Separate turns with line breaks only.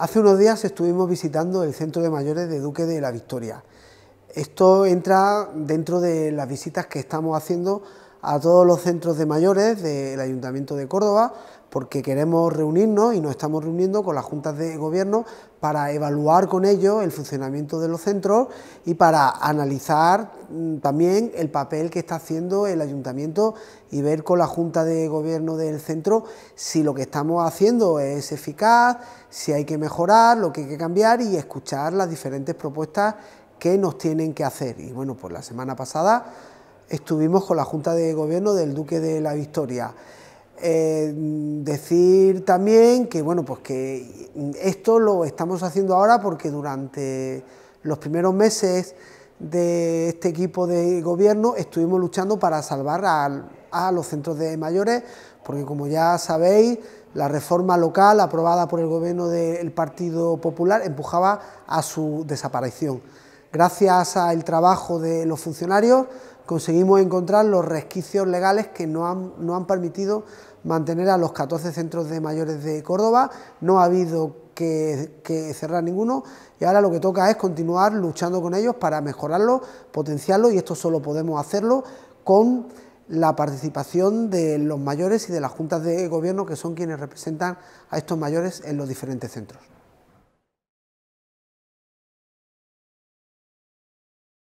Hace unos días estuvimos visitando el Centro de Mayores de Duque de la Victoria. Esto entra dentro de las visitas que estamos haciendo a todos los centros de mayores del Ayuntamiento de Córdoba porque queremos reunirnos y nos estamos reuniendo con las juntas de gobierno para evaluar con ellos el funcionamiento de los centros y para analizar mm, también el papel que está haciendo el ayuntamiento y ver con la junta de gobierno del centro si lo que estamos haciendo es eficaz, si hay que mejorar, lo que hay que cambiar y escuchar las diferentes propuestas que nos tienen que hacer. Y bueno, pues la semana pasada estuvimos con la Junta de Gobierno del Duque de la Victoria. Eh, decir también que bueno pues que esto lo estamos haciendo ahora porque durante los primeros meses de este equipo de gobierno estuvimos luchando para salvar a, a los centros de mayores porque como ya sabéis la reforma local aprobada por el gobierno del Partido Popular empujaba a su desaparición. Gracias al trabajo de los funcionarios conseguimos encontrar los resquicios legales que no han, han permitido mantener a los 14 centros de mayores de Córdoba, no ha habido que, que, cerrar ninguno y ahora lo que toca es continuar luchando con ellos para mejorarlo, potenciarlo y esto solo podemos hacerlo con la participación de los mayores y de las juntas de gobierno que son quienes representan a estos mayores en los diferentes centros.